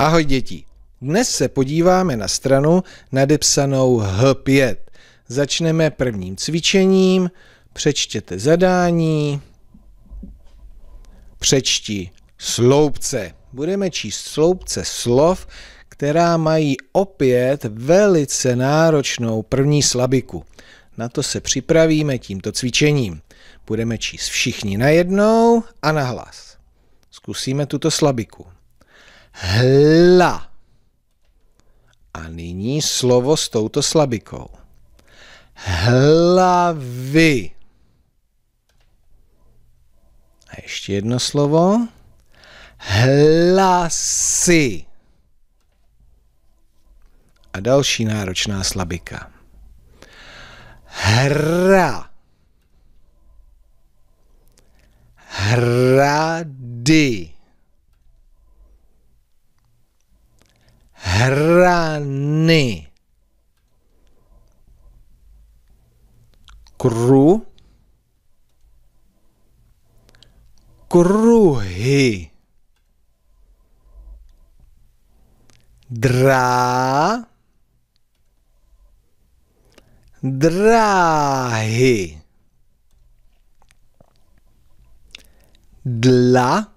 Ahoj děti! Dnes se podíváme na stranu nadepsanou H5. Začneme prvním cvičením, přečtěte zadání, přečti sloupce. Budeme číst sloupce slov, která mají opět velice náročnou první slabiku. Na to se připravíme tímto cvičením. Budeme číst všichni najednou a nahlas. Zkusíme tuto slabiku hla. A nyní slovo s touto slabikou. Hlavy. A ještě jedno slovo. Hlasy. A další náročná slabika. Hra. Hrady. kruhy. Drá, dráhy. Dla,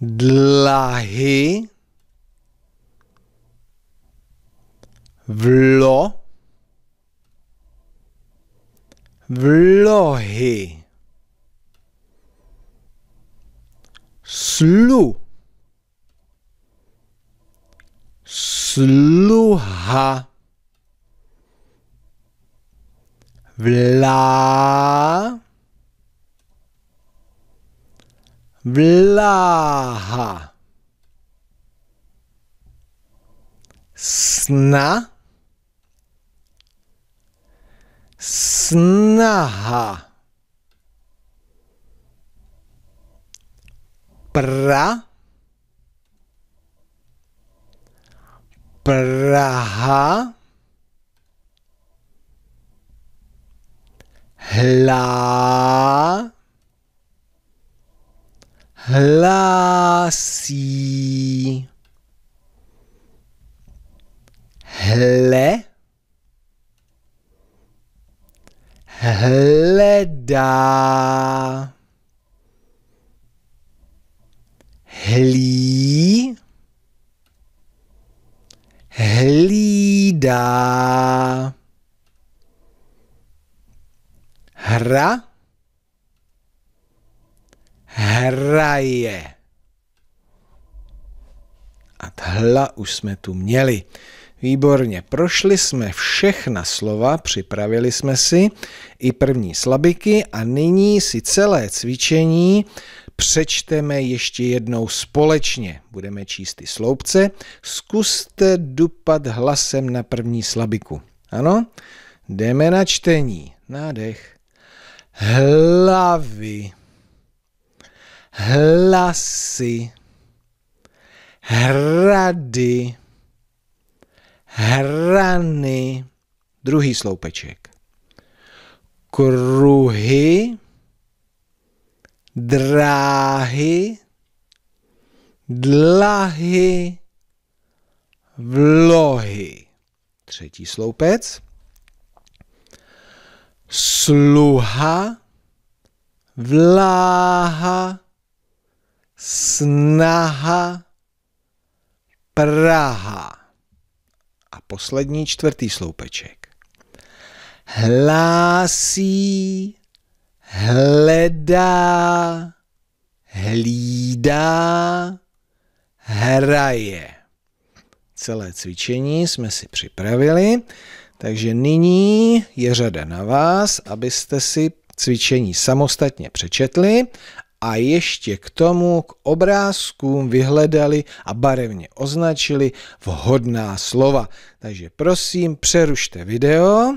dlahy. Vlo, vlohy. Sluha Vla Vlaha Sna Snaha Pra Praha Hla Hlásí Hle Hledá hlí, hlídá, hra, hraje. A hla už jsme tu měli. Výborně, prošli jsme všechna slova, připravili jsme si i první slabiky a nyní si celé cvičení přečteme ještě jednou společně. Budeme číst ty sloupce. Zkuste dupat hlasem na první slabiku. Ano? Jdeme na čtení. Nádech. Hlavy. Hlasy. Hrady. Hrany. Druhý sloupeček. Kruhy dráhy, dlahy, vlohy. Třetí sloupec. Sluha, vláha, snaha, Praha. A poslední čtvrtý sloupeček. Hlásí, hledá, hlídá, hraje. Celé cvičení jsme si připravili, takže nyní je řada na vás, abyste si cvičení samostatně přečetli a ještě k tomu k obrázkům vyhledali a barevně označili vhodná slova. Takže prosím, přerušte video.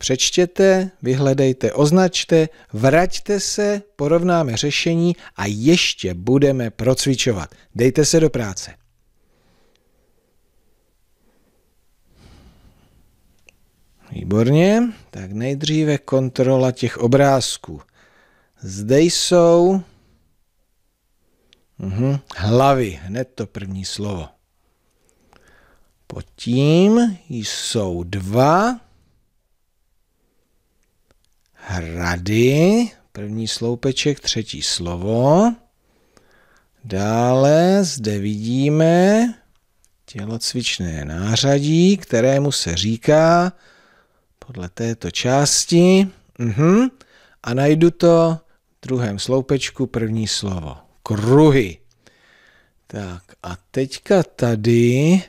Přečtěte, vyhledejte, označte, vraťte se, porovnáme řešení a ještě budeme procvičovat. Dejte se do práce. Výborně, tak nejdříve kontrola těch obrázků. Zde jsou uhum. hlavy, hned to první slovo. Potím jsou dva Hrady, první sloupeček, třetí slovo. Dále zde vidíme tělocvičné nářadí, kterému se říká podle této části. Uhum. A najdu to v druhém sloupečku první slovo. Kruhy. Tak a teďka tady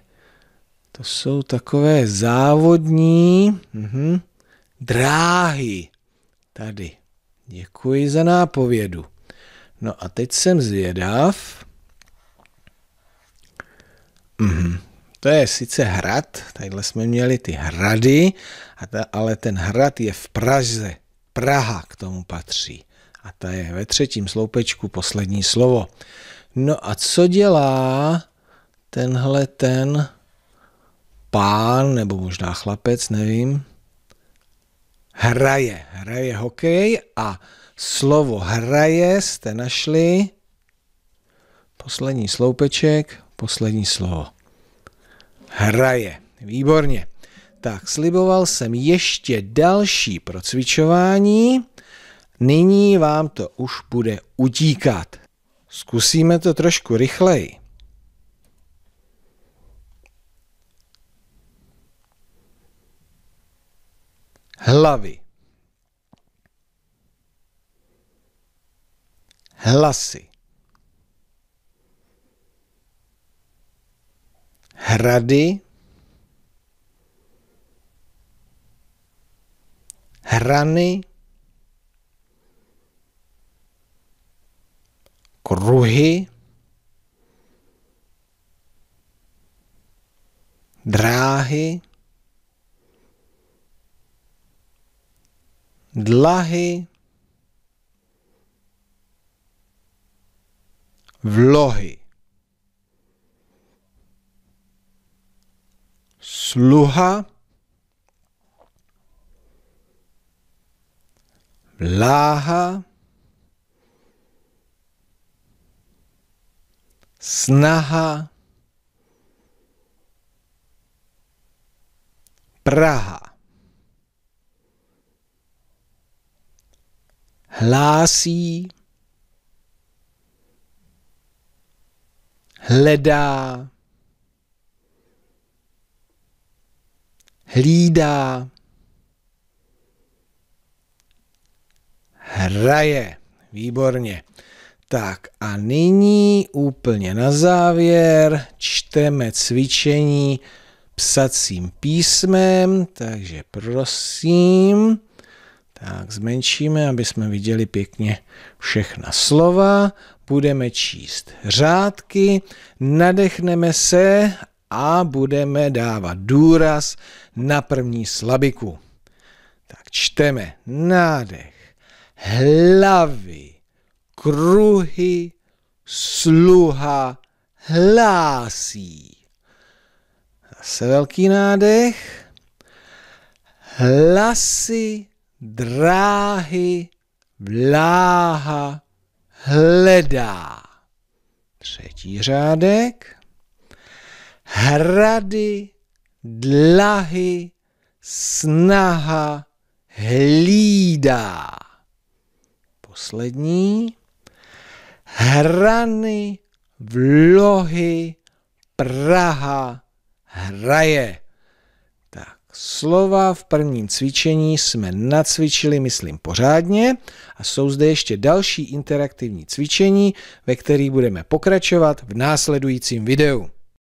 to jsou takové závodní uhum, dráhy. Tady. Děkuji za nápovědu. No a teď jsem zvědav. Mhm. To je sice hrad, tadyhle jsme měli ty hrady, a ta, ale ten hrad je v Praze. Praha k tomu patří. A ta je ve třetím sloupečku poslední slovo. No a co dělá tenhle ten pán, nebo možná chlapec, nevím, hraje, hraje hokej a slovo hraje jste našli poslední sloupeček, poslední slovo. Hraje. Výborně. Tak, sliboval jsem ještě další procvičování. Nyní vám to už bude utíkat. Zkusíme to trošku rychleji. hlavy, hlasy, hrady, hrany, kruhy, dráhy, dlahy, vlohy, sluha, vláha, snaha, Praha. hlásí, hledá, hlídá, hraje. Výborně. Tak a nyní úplně na závěr čteme cvičení psacím písmem, takže prosím. Tak zmenšíme, aby jsme viděli pěkně všechna slova. Budeme číst řádky, nadechneme se a budeme dávat důraz na první slabiku. Tak čteme nádech, hlavy, kruhy, sluha, hlásí. Zase velký nádech, hlasy, dráhy vláha hledá. Třetí řádek. Hrady, dlahy, snaha hlídá. Poslední. Hrany, vlohy, Praha hraje. Slova v prvním cvičení jsme nacvičili, myslím, pořádně a jsou zde ještě další interaktivní cvičení, ve kterých budeme pokračovat v následujícím videu.